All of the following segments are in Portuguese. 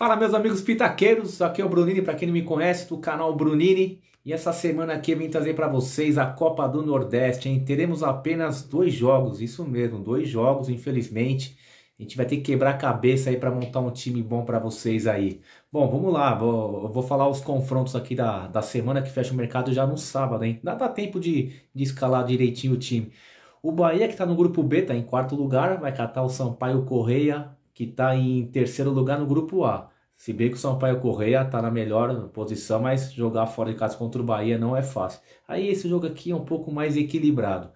Fala meus amigos pitaqueiros, aqui é o Brunini, para quem não me conhece, do canal Brunini. E essa semana aqui eu vim trazer para vocês a Copa do Nordeste, hein? Teremos apenas dois jogos, isso mesmo, dois jogos, infelizmente. A gente vai ter que quebrar a cabeça aí para montar um time bom para vocês aí. Bom, vamos lá, vou, vou falar os confrontos aqui da, da semana que fecha o mercado já no sábado, hein? Dá, dá tempo de, de escalar direitinho o time. O Bahia, que está no grupo B, está em quarto lugar, vai catar o Sampaio Correia, que está em terceiro lugar no grupo A. Se bem que o Sampaio Correia está na melhor posição, mas jogar fora de casa contra o Bahia não é fácil. Aí esse jogo aqui é um pouco mais equilibrado.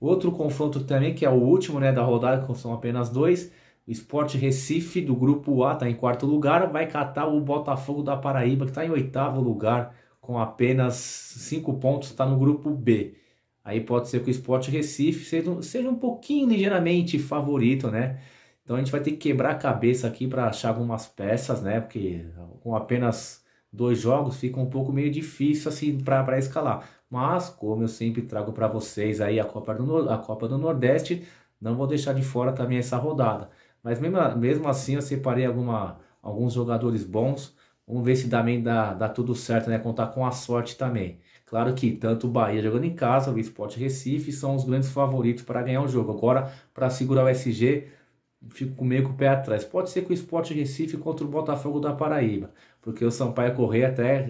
Outro confronto também, que é o último né, da rodada, que são apenas dois. O Sport Recife do grupo A está em quarto lugar, vai catar o Botafogo da Paraíba, que está em oitavo lugar, com apenas cinco pontos, está no grupo B. Aí pode ser que o Sport Recife seja, seja um pouquinho ligeiramente favorito, né? Então a gente vai ter que quebrar a cabeça aqui para achar algumas peças, né? Porque com apenas dois jogos fica um pouco meio difícil assim para escalar. Mas como eu sempre trago para vocês aí a Copa do a Copa do Nordeste, não vou deixar de fora também essa rodada. Mas mesmo, mesmo assim eu separei alguma, alguns jogadores bons. Vamos ver se também dá, dá tudo certo, né? Contar com a sorte também. Claro que tanto o Bahia jogando em casa, o Sport Recife são os grandes favoritos para ganhar o jogo. Agora, para segurar o SG, fico meio com o pé atrás. Pode ser que o Esporte Recife contra o Botafogo da Paraíba, porque o Sampaio Correia até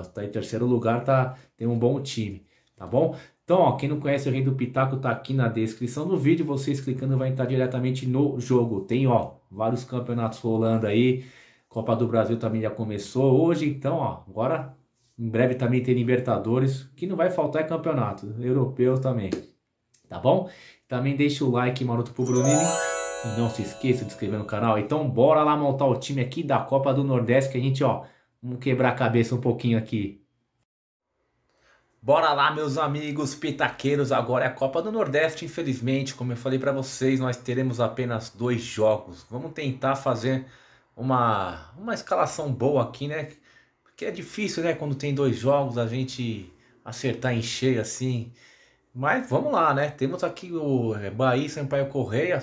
está em terceiro lugar, tá, tem um bom time, tá bom? Então, ó, quem não conhece o Rei do Pitaco tá aqui na descrição do vídeo, vocês clicando vai entrar diretamente no jogo. Tem, ó, vários campeonatos rolando aí. Copa do Brasil também já começou hoje, então, ó, agora em breve também tem Libertadores, que não vai faltar é campeonato europeu também. Tá bom? Também deixa o like maroto pro Bruninho. E não se esqueça de inscrever no canal. Então bora lá montar o time aqui da Copa do Nordeste que a gente, ó, vamos quebrar a cabeça um pouquinho aqui. Bora lá, meus amigos pitaqueiros. Agora é a Copa do Nordeste, infelizmente, como eu falei para vocês, nós teremos apenas dois jogos. Vamos tentar fazer uma uma escalação boa aqui, né? Porque é difícil, né, quando tem dois jogos a gente acertar em cheio assim. Mas vamos lá, né? Temos aqui o é, Bahia, Sampaio Correia,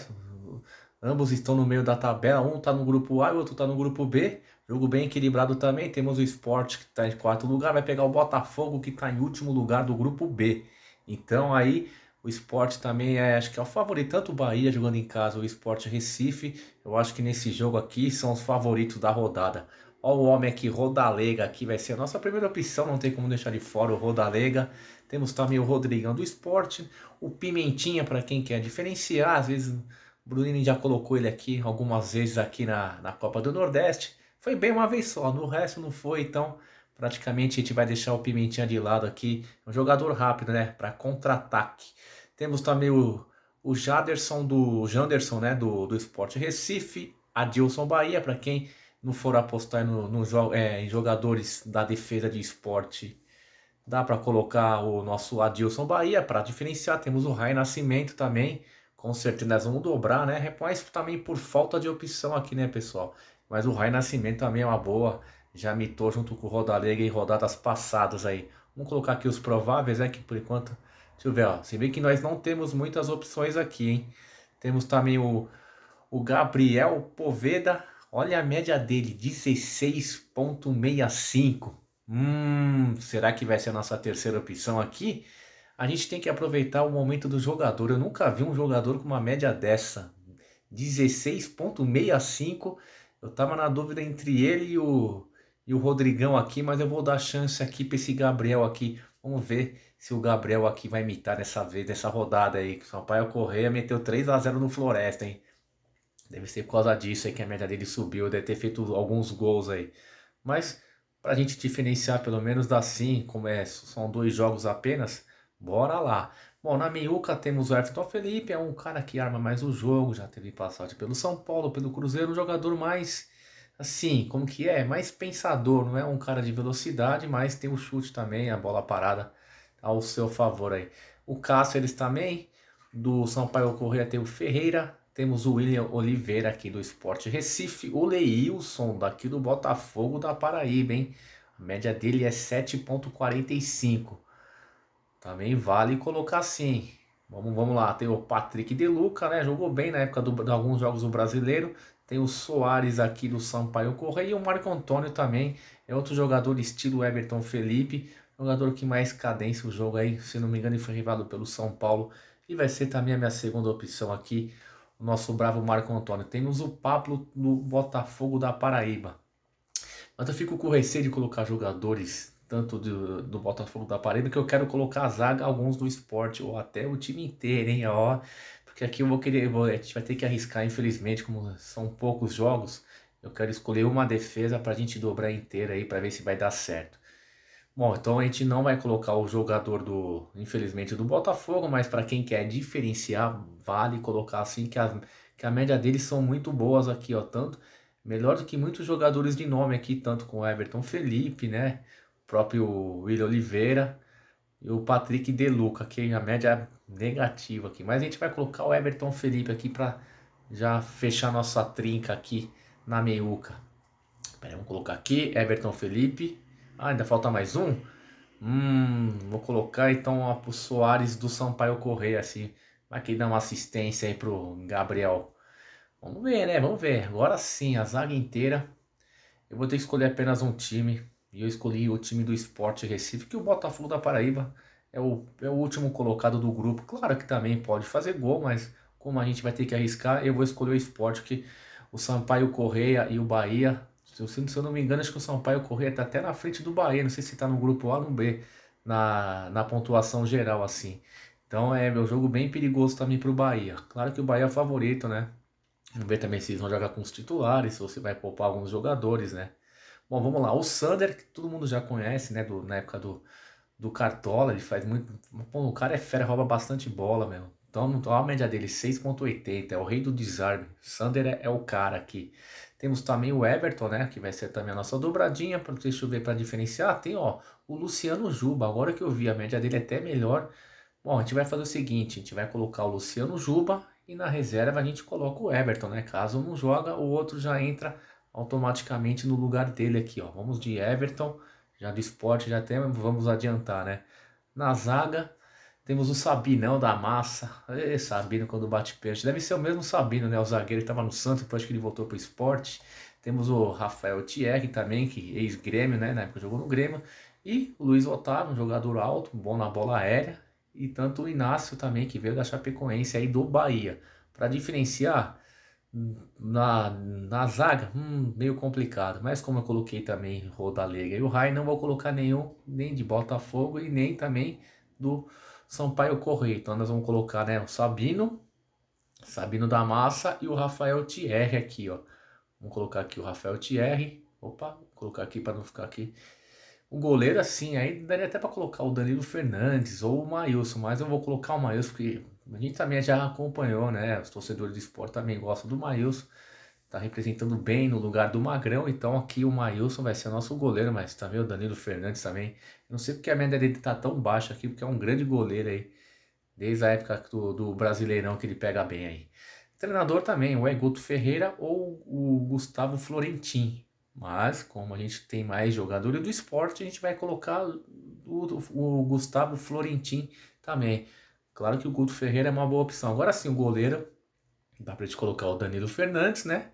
Ambos estão no meio da tabela, um está no grupo A e o outro está no grupo B. Jogo bem equilibrado também. Temos o Sport que está em quarto lugar, vai pegar o Botafogo que está em último lugar do grupo B. Então aí o Sport também é, acho que é o favorito, tanto o Bahia jogando em casa, o Sport Recife. Eu acho que nesse jogo aqui são os favoritos da rodada. Olha o homem aqui, Rodalega, aqui vai ser a nossa primeira opção, não tem como deixar de fora o Rodalega. Temos também o Rodrigão do Esporte, o Pimentinha, para quem quer diferenciar, às vezes Bruninho já colocou ele aqui algumas vezes aqui na, na Copa do Nordeste. Foi bem uma vez só, no resto não foi, então praticamente a gente vai deixar o Pimentinha de lado aqui. Um jogador rápido, né? Para contra-ataque. Temos também o, o Jaderson do Janderson, né? Do, do Recife. Adilson Bahia, para quem não for apostar no, no é, em jogadores da defesa de esporte, dá para colocar o nosso Adilson Bahia para diferenciar. Temos o Rai Nascimento também com certeza, nós vamos dobrar, né? É Mas também por falta de opção aqui, né, pessoal? Mas o Rai Nascimento também é uma boa. Já mitou junto com o Rodalega em rodadas passadas aí. Vamos colocar aqui os prováveis, né? Que por enquanto. Deixa eu ver, ó. Você vê que nós não temos muitas opções aqui, hein? Temos também o, o Gabriel Poveda. Olha a média dele, 16,65. Hum, será que vai ser a nossa terceira opção aqui? a gente tem que aproveitar o momento do jogador. Eu nunca vi um jogador com uma média dessa. 16.65. Eu tava na dúvida entre ele e o, e o Rodrigão aqui, mas eu vou dar chance aqui para esse Gabriel aqui. Vamos ver se o Gabriel aqui vai imitar nessa vez, nessa rodada aí. Que o Sampaio Correia meteu 3 a 0 no Floresta, hein? Deve ser por causa disso aí que a média dele subiu, deve ter feito alguns gols aí. Mas para a gente diferenciar pelo menos da sim, como é, são dois jogos apenas, Bora lá. Bom, na meiuca temos o Everton Felipe, é um cara que arma mais o jogo, já teve passagem pelo São Paulo, pelo Cruzeiro, um jogador mais assim, como que é? Mais pensador, não é um cara de velocidade, mas tem o chute também, a bola parada ao seu favor aí. O Cássio, eles também, do Sampaio Correia tem o Ferreira, temos o William Oliveira aqui do Esporte Recife, o Leilson daqui do Botafogo da Paraíba, hein? A média dele é 7.45. Também vale colocar assim. Vamos, vamos lá, tem o Patrick De Luca, né? Jogou bem na época do, de alguns jogos do brasileiro. Tem o Soares aqui do Sampaio Correia e o Marco Antônio também. É outro jogador estilo Everton Felipe. Jogador que mais cadência o jogo aí, se não me engano, ele foi rivado pelo São Paulo. E vai ser também a minha segunda opção aqui, o nosso bravo Marco Antônio. Temos o Pablo do Botafogo da Paraíba. Mas eu fico com receio de colocar jogadores tanto do, do Botafogo da parede, que eu quero colocar a zaga alguns do esporte, ou até o time inteiro, hein? Ó, porque aqui eu vou querer. Vou, a gente vai ter que arriscar, infelizmente, como são poucos jogos. Eu quero escolher uma defesa para a gente dobrar inteira aí para ver se vai dar certo. Bom, então a gente não vai colocar o jogador do, infelizmente, do Botafogo, mas para quem quer diferenciar, vale colocar assim que a, que a média deles são muito boas aqui, ó, tanto melhor do que muitos jogadores de nome aqui, tanto com o Everton Felipe, né? próprio William Oliveira e o Patrick Deluca, que a média é negativa aqui. Mas a gente vai colocar o Everton Felipe aqui para já fechar nossa trinca aqui na meiuca. Pera, vamos colocar aqui Everton Felipe. Ah, ainda falta mais um? Hum, vou colocar então o Soares do Sampaio Correia, assim. Vai que dá uma assistência aí pro Gabriel. Vamos ver, né? Vamos ver. Agora sim, a zaga inteira. Eu vou ter que escolher apenas um time. E eu escolhi o time do Esporte Recife, que o Botafogo da Paraíba é o, é o último colocado do grupo. Claro que também pode fazer gol, mas como a gente vai ter que arriscar, eu vou escolher o Esporte, que o Sampaio Correia e o Bahia. Se eu, se eu não me engano, acho que o Sampaio Correia está até na frente do Bahia. Não sei se está no grupo A ou no B, na, na pontuação geral, assim. Então é, é meu jogo bem perigoso também para o Bahia. Claro que o Bahia é favorito, né? Vamos ver também se eles vão jogar com os titulares, se você vai poupar alguns jogadores, né? Bom, vamos lá. O Sander, que todo mundo já conhece, né? Do, na época do, do Cartola, ele faz muito. Pô, o cara é fera, rouba bastante bola, meu. Então, a média dele 6,80. É o rei do desarme. Sander é, é, o cara aqui. Temos também o Everton, né? Que vai ser também a nossa dobradinha. Pra, deixa eu ver para diferenciar. Tem, ó, o Luciano Juba. Agora que eu vi, a média dele é até melhor. Bom, a gente vai fazer o seguinte: a gente vai colocar o Luciano Juba e na reserva a gente coloca o Everton, né? Caso um não joga, o outro já entra automaticamente no lugar dele aqui, ó. Vamos de Everton, já do esporte já temos, vamos adiantar, né? Na zaga temos o Sabinão da massa. Ê, Sabino quando bate peixe Deve ser o mesmo Sabino, né? O zagueiro que estava no Santos, depois que ele voltou para o esporte. Temos o Rafael Thierry também, que ex-grêmio, né? Na época jogou no Grêmio. E o Luiz Otávio, um jogador alto, bom na bola aérea. E tanto o Inácio também, que veio da Chapecoense aí do Bahia. Para diferenciar, na, na zaga, hum, meio complicado. Mas como eu coloquei também Rodalega e o Rai, não vou colocar nenhum, nem de Botafogo e nem também do Sampaio Correio. Então nós vamos colocar né, o Sabino, Sabino da Massa e o Rafael Thierry aqui, ó. Vamos colocar aqui o Rafael Thierry. Opa, vou colocar aqui para não ficar aqui. O goleiro, assim, aí daria até para colocar o Danilo Fernandes ou o Maílson, mas eu vou colocar o Maílson porque a gente também já acompanhou, né? Os torcedores do esporte também gostam do Maílson. Tá representando bem no lugar do Magrão. Então aqui o Maílson vai ser nosso goleiro, mas também tá o Danilo Fernandes também. não sei porque a média dele tá tão baixa aqui, porque é um grande goleiro aí. Desde a época do, do Brasileirão que ele pega bem aí. Treinador também, o é Guto Ferreira ou o Gustavo Florentin. Mas, como a gente tem mais jogadores do esporte, a gente vai colocar o, o Gustavo Florentin também. Claro que o Guto Ferreira é uma boa opção. Agora sim, o goleiro, dá pra gente colocar o Danilo Fernandes, né?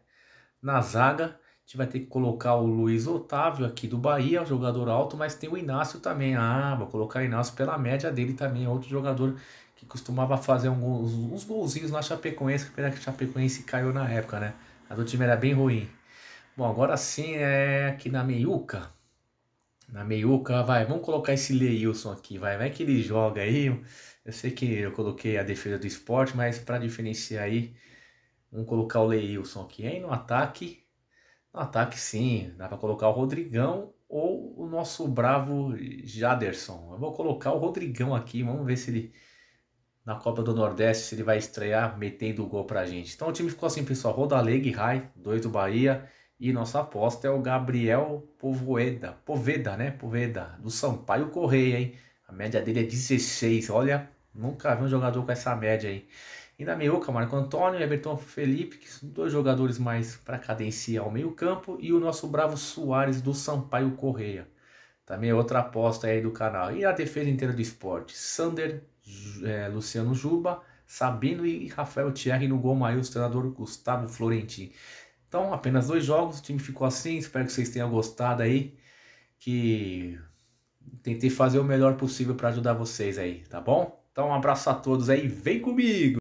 Na zaga, a gente vai ter que colocar o Luiz Otávio aqui do Bahia, um jogador alto, mas tem o Inácio também. Ah, vou colocar o Inácio pela média dele também, é outro jogador que costumava fazer uns, uns golzinhos na Chapecoense, que a Chapecoense caiu na época, né? A do time era bem ruim. Bom, agora sim é aqui na meiuca na meiuca, vai, vamos colocar esse Leilson aqui, vai, vai que ele joga aí. Eu sei que eu coloquei a defesa do esporte, mas para diferenciar aí, vamos colocar o Leilson aqui. Aí no ataque, no ataque sim, dá para colocar o Rodrigão ou o nosso bravo Jaderson. Eu vou colocar o Rodrigão aqui, vamos ver se ele na Copa do Nordeste se ele vai estrear metendo o gol a gente. Então o time ficou assim, pessoal, Rodaleg, Rai, dois do Bahia e nossa aposta é o Gabriel Povoeda, Poveda, né? Poveda, do Sampaio Correia, hein? A média dele é 16, olha, nunca vi um jogador com essa média aí. E na meiuca, Marco Antônio, Everton Felipe, que são dois jogadores mais para cadenciar o meio-campo, e o nosso bravo Soares do Sampaio Correia. Também é outra aposta aí do canal. E a defesa inteira do esporte, Sander, é, Luciano Juba, Sabino e Rafael Thierry no gol maior, o treinador Gustavo Florentino. Então, apenas dois jogos, o time ficou assim. Espero que vocês tenham gostado aí. Que tentei fazer o melhor possível para ajudar vocês aí, tá bom? Então, um abraço a todos aí. Vem comigo!